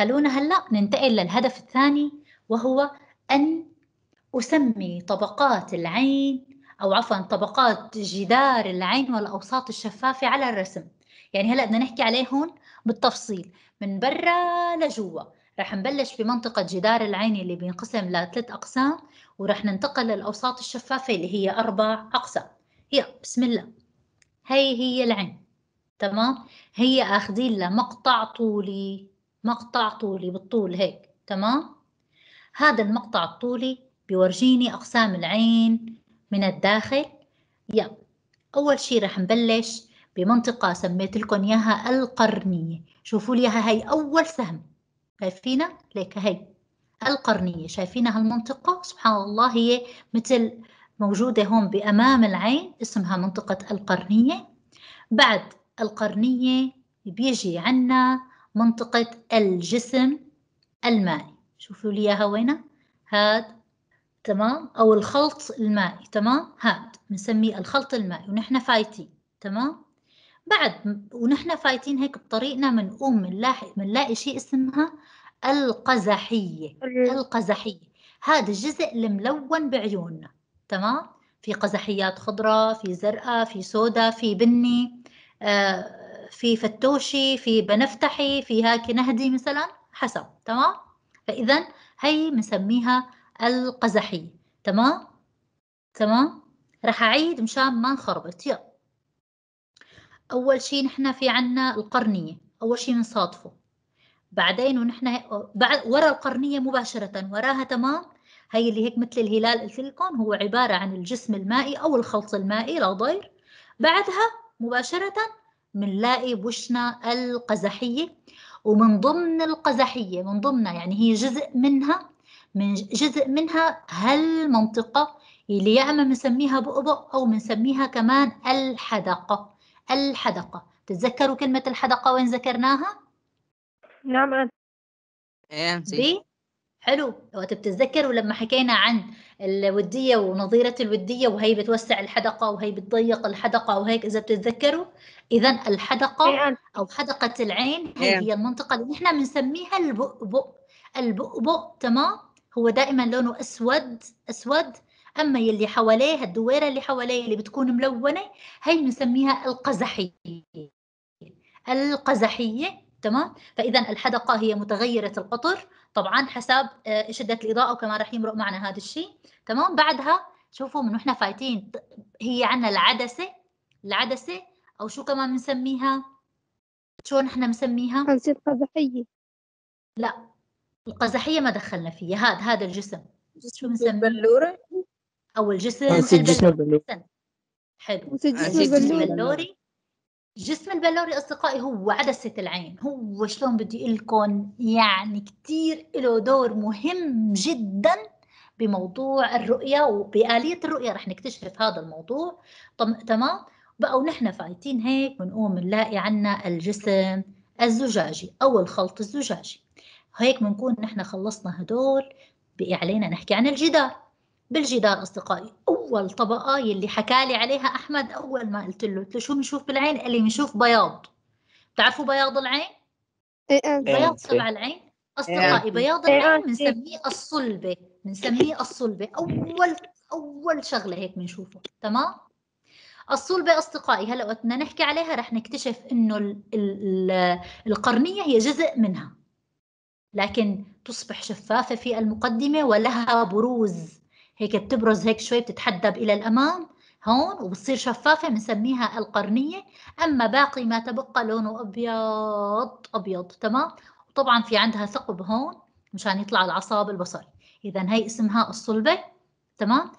خلونا هلا ننتقل للهدف الثاني وهو أن أسمي طبقات العين أو عفوا طبقات جدار العين والأوساط الشفافة على الرسم يعني هلا بدنا نحكي عليه هون بالتفصيل من برا لجوا رح نبلش بمنطقة جدار العين اللي بينقسم لثلاث أقسام ورح ننتقل للأوساط الشفافة اللي هي أربع أقسام هي بسم الله هي هي العين تمام هي أخذين لها مقطع طولي مقطع طولي بالطول هيك تمام هذا المقطع الطولي بيورجيني أقسام العين من الداخل يلا أول شيء رح نبلش بمنطقة سميت لكم إياها القرنية شوفوا لي هاي أول سهم شايفينها ليك هي القرنية شايفينها هالمنطقة سبحان الله هي مثل موجودة هون بأمام العين اسمها منطقة القرنية بعد القرنية بيجي عنا منطقة الجسم المائي شوفوا لي إياها وين هاد تمام أو الخلط المائي تمام هاد بنسميه الخلط المائي ونحن فايتين تمام بعد ونحن فايتين هيك بطريقنا بنقوم بنلاحق بنلاقي شيء اسمها القزحية القزحية هذا الجزء الملون بعيوننا تمام في قزحيات خضراء في زرقاء في سوداء في بني آه في فتوشي في بنفتحي في هاك نهدي مثلا حسب تمام فإذا هي بنسميها القزحية تمام تمام رح أعيد مشان ما نخربط يلا أول شي نحن في عنا القرنية أول شي بنصادفه بعدين ونحن بعد ورا القرنية مباشرة وراها تمام هي اللي هيك مثل الهلال قلت لكم هو عبارة عن الجسم المائي أو الخلط المائي لا ضير بعدها مباشرة منلاقي بوشنا القزحية ومن ضمن القزحية من ضمنها يعني هي جزء منها من جزء منها هالمنطقة اللي يا إما بنسميها بؤبؤ أو بنسميها كمان الحدقة الحدقة تتذكروا كلمة الحدقة وين ذكرناها؟ نعم إيه حلو وقت بتتذكروا لما حكينا عن الودية ونظيرة الودية وهي بتوسع الحدقة وهي بتضيق الحدقة وهيك إذا بتتذكروا إذا الحدقة إيه، أو حدقة العين هي, إيه. هي المنطقة اللي نحن بنسميها البؤبؤ البؤبؤ تمام هو دائما لونه أسود أسود أما يلي حواليه الدويرة اللي حواليه اللي بتكون ملونة هي بنسميها القزحية القزحية تمام فاذا الحدقه هي متغيره القطر طبعا حسب آه، شده الاضاءه وكمان راح يمرق معنا هذا الشيء تمام بعدها شوفوا من احنا فايتين هي عندنا العدسه العدسه او شو كمان بنسميها شو نحن بنسميها قصدي القزحيه لا القزحيه ما دخلنا فيها هذا هذا الجسم شو بنسميه البلوره او الجسم الجسم البلوري حلو الجسم البلوري جسم البلوري اصدقائي هو عدسه العين هو شلون بدي لكم يعني كثير له دور مهم جدا بموضوع الرؤيه وباليه الرؤيه رح نكتشف هذا الموضوع تمام بقى ونحن فايتين هيك بنقوم نلاقي عنا الجسم الزجاجي او الخلط الزجاجي هيك بنكون نحن خلصنا هدول بقي علينا نحكي عن الجدار بالجدار أصدقائي أول طبقة يلي حكى لي عليها أحمد أول ما قلت له قلت له شو بنشوف بالعين قال لي بنشوف بياض بتعرفوا بياض العين؟ إيه، إيه. بياض تبع إيه. العين أصدقائي بياض العين بنسميه الصلبة بنسميه الصلبة أول أول شغلة هيك بنشوفه تمام؟ الصلبة أصدقائي هلا وقت بدنا نحكي عليها رح نكتشف إنه القرنية هي جزء منها لكن تصبح شفافة في المقدمة ولها بروز هيك بتبرز هيك شوي بتتحدب إلى الأمام هون وبتصير شفافة بنسميها القرنية أما باقي ما تبقى لونه أبيض أبيض تمام وطبعا في عندها ثقب هون مشان يطلع العصاب البصري إذا هي اسمها الصلبة تمام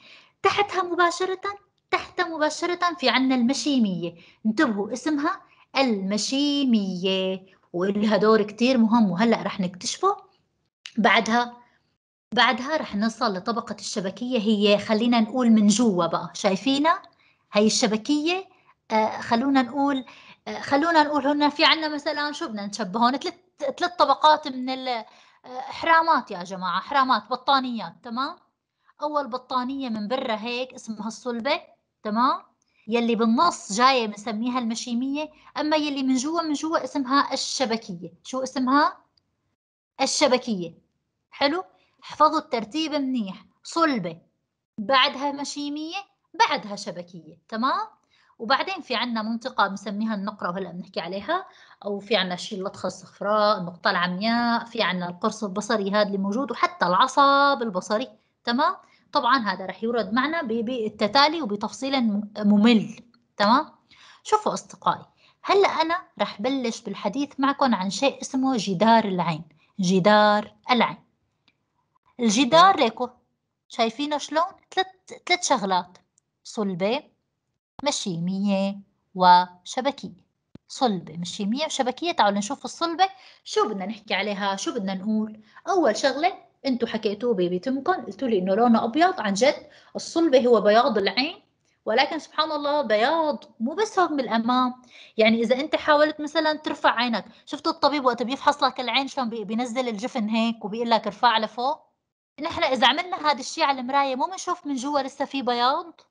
تحتها مباشرة تحت مباشرة في عنا المشيمية انتبهوا اسمها المشيمية وإلها دور كتير مهم وهلأ رح نكتشفه بعدها بعدها رح نصل لطبقة الشبكية هي خلينا نقول من جوا بقى شايفينها هي الشبكية آه خلونا نقول آه خلونا نقول هنا في عنا مثلا شو بدنا هون ثلاث ثلاث طبقات من الحرامات آه، يا جماعة حرامات بطانيات تمام أول بطانية من برا هيك اسمها الصلبة تمام يلي بالنص جاية بنسميها المشيمية أما يلي من جوا من جوا اسمها الشبكية شو اسمها الشبكية حلو احفظوا الترتيب منيح صلبة بعدها مشيمية بعدها شبكية تمام وبعدين في عنا منطقة بنسميها النقرة وهلا بنحكي عليها أو في عنا شيء اللطخة الصفراء النقطة العمياء في عنا القرص البصري هذا اللي موجود وحتى العصب البصري تمام طبعا هذا رح يورد معنا بالتتالي وبتفصيل ممل تمام شوفوا أصدقائي هلا أنا رح بلش بالحديث معكم عن شيء اسمه جدار العين جدار العين الجدار ليكو اه. شايفينه شلون ثلاث ثلاث شغلات صلبة مشيمية وشبكية صلبة مشيمية وشبكية تعالوا نشوف الصلبة شو بدنا نحكي عليها شو بدنا نقول أول شغلة انتم حكيتوه ببيتمكم قلتوا لي انه لونه ابيض عن جد الصلبه هو بياض العين ولكن سبحان الله بياض مو بس هو من الامام يعني اذا انت حاولت مثلا ترفع عينك شفتوا الطبيب وقت بيفحص لك العين شلون بينزل الجفن هيك وبيقول لك ارفع لفوق نحن اذا عملنا هذا الشيء على المرايه مو بنشوف من جوا لسه في بياض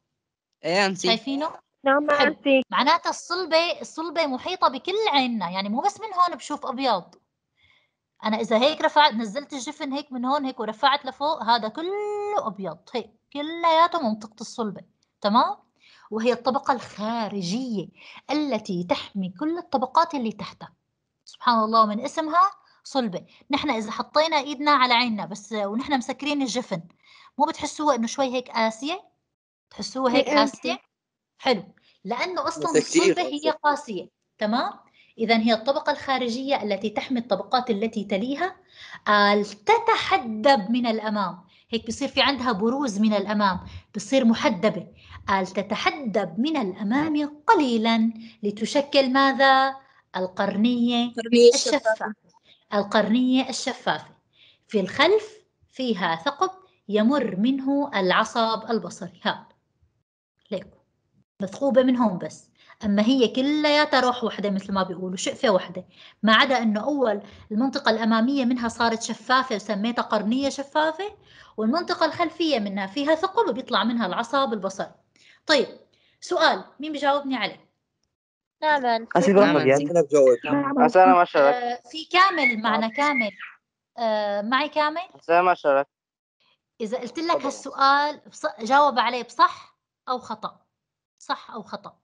ايه انت شايفينه نعم انتي معناتها الصلبه الصلبه محيطه بكل عيننا يعني مو بس من هون بشوف ابيض انا اذا هيك رفعت نزلت الجفن هيك من هون هيك ورفعت لفوق هذا كله ابيض هيك كلياته منطقه الصلبه تمام وهي الطبقه الخارجيه التي تحمي كل الطبقات اللي تحتها سبحان الله من اسمها صلبه نحن اذا حطينا ايدنا على عيننا بس ونحن مسكرين الجفن مو بتحسوها انه شوي هيك قاسيه تحسوها هيك قاسيه حلو لانه اصلا الصلبه هي قاسيه تمام إذا هي الطبقة الخارجية التي تحمي الطبقات التي تليها آه، تتحدب من الأمام هيك بصير في عندها بروز من الأمام بصير محدبة قال تتحدب من الأمام قليلا لتشكل ماذا؟ القرنية الشفافة القرنية الشفافة في الخلف فيها ثقب يمر منه العصب البصري ها ليكو مثقوبة من هون بس أما هي كلياتها روح وحدة مثل ما بيقولوا شقفة وحدة ما عدا أنه أول المنطقة الأمامية منها صارت شفافة وسميتها قرنية شفافة والمنطقة الخلفية منها فيها ثقب وبيطلع منها العصب البصري طيب سؤال مين بيجاوبني عليه نعم أسيد محمد يعني أنا ما شاركت آه، في كامل معنا كامل آه، معي كامل أنا ما شاركت إذا قلت لك هالسؤال جاوب عليه بصح أو خطأ صح أو خطأ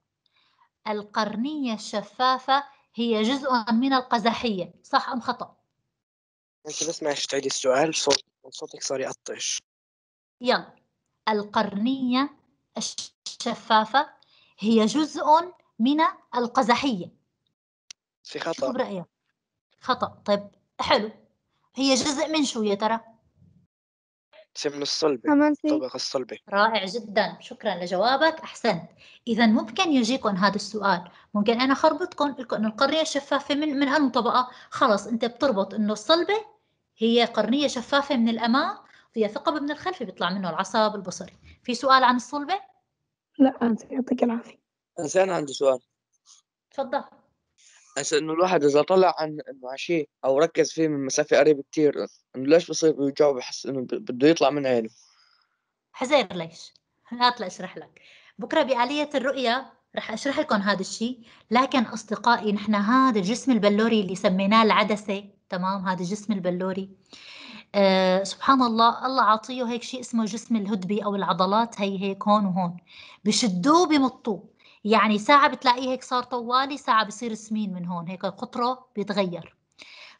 القرنية الشفافة هي جزء من القزحية صح أم خطأ أنت بس ما تعيدي السؤال صوت صوتك صار يقطش يلا القرنية الشفافة هي جزء من القزحية في خطأ شو برأيك خطأ طيب حلو هي جزء من شو يا ترى؟ سي من الصلبة طبق الصلبة رائع جدا شكرا لجوابك أحسنت إذا ممكن يجيكم هذا السؤال ممكن أنا خربطكم لكم إنه القرنية الشفافة من من أنه طبقة خلص أنت بتربط إنه الصلبة هي قرنية شفافة من الأمام فيها ثقب من الخلف بيطلع منه العصب البصري في سؤال عن الصلبة؟ لا أنت يعطيك العافية انسان عندي سؤال تفضل هسه انه الواحد اذا طلع عن انه شيء او ركز فيه من مسافه قريبه كثير انه ليش بصير بيوجعه بحس انه بده يطلع من عينه يعني. حزير ليش؟ هات لاشرح لك بكره بآلية الرؤية رح اشرح لكم هذا الشيء لكن اصدقائي نحن هذا الجسم البلوري اللي سميناه العدسة تمام هذا الجسم البلوري آه سبحان الله الله عاطيه هيك شيء اسمه جسم الهدبي او العضلات هي هيك هون وهون بشدوه بمطوه يعني ساعة بتلاقيه هيك صار طوالي ساعة بصير سمين من هون هيك قطره بيتغير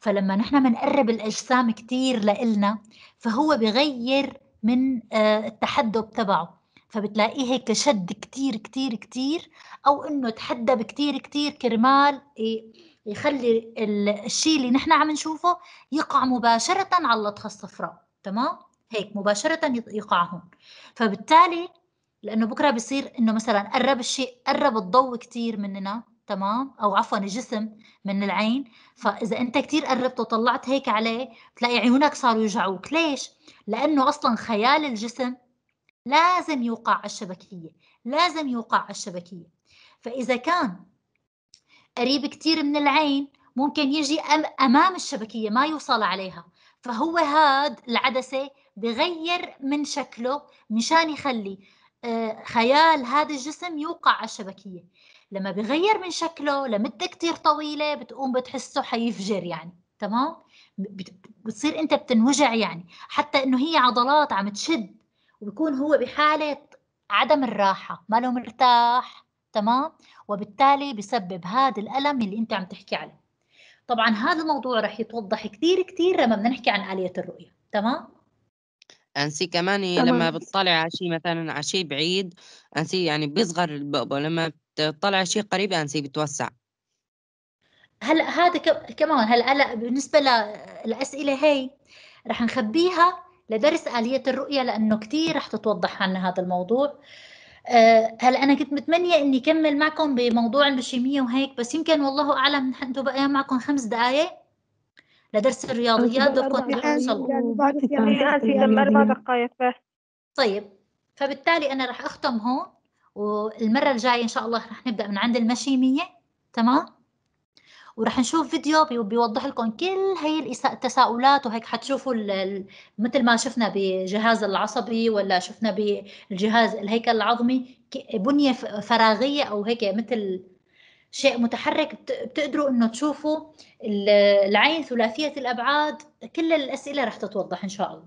فلما نحن بنقرب الأجسام كتير لإلنا فهو بغير من آه، التحدب تبعه فبتلاقيه هيك شد كتير كتير كتير أو إنه تحدب كتير كتير كرمال يخلي الشيء اللي نحن عم نشوفه يقع مباشرة على اللطخة الصفراء تمام؟ هيك مباشرة يقع هون فبالتالي لانه بكره بصير انه مثلا قرب الشيء قرب الضوء كثير مننا تمام او عفوا الجسم من العين فاذا انت كثير قربت وطلعت هيك عليه بتلاقي عيونك صاروا يوجعوك ليش لانه اصلا خيال الجسم لازم يوقع على الشبكيه لازم يوقع على الشبكيه فاذا كان قريب كثير من العين ممكن يجي امام الشبكيه ما يوصل عليها فهو هاد العدسه بغير من شكله مشان يخلي آه، خيال هذا الجسم يوقع على الشبكية لما بغير من شكله لمدة كتير طويلة بتقوم بتحسه حيفجر يعني تمام بتصير انت بتنوجع يعني حتى انه هي عضلات عم تشد وبكون هو بحالة عدم الراحة ما له مرتاح تمام وبالتالي بسبب هذا الألم اللي انت عم تحكي عليه طبعا هذا الموضوع رح يتوضح كثير كثير لما بدنا نحكي عن آلية الرؤية تمام انسي كمان إيه، لما بتطلع على شيء مثلا على شيء بعيد انسي يعني بيصغر البؤبؤ لما بتطلع على شيء قريب انسي بتوسع هلا هذا كمان هلا هلا بالنسبه للاسئله هي رح نخبيها لدرس آلية الرؤية لأنه كثير رح تتوضح عنا هذا الموضوع آه، هلا أنا كنت متمنية إني كمل معكم بموضوع الشيمية وهيك بس يمكن والله أعلم انتم بقى معكم خمس دقايق لدرس الرياضيات كنت أوصل كم أربع يعني دقائق بس طيب فبالتالي أنا رح أختم هون والمرة الجاية إن شاء الله رح نبدأ من عند المشيمية تمام ورح نشوف فيديو بيوضح لكم كل هي التساؤلات وهيك حتشوفوا مثل ما شفنا بجهاز العصبي ولا شفنا بالجهاز الهيكل العظمي بنية فراغية أو هيك مثل شيء متحرك بتقدروا انه تشوفوا العين ثلاثيه الابعاد كل الاسئله رح تتوضح ان شاء الله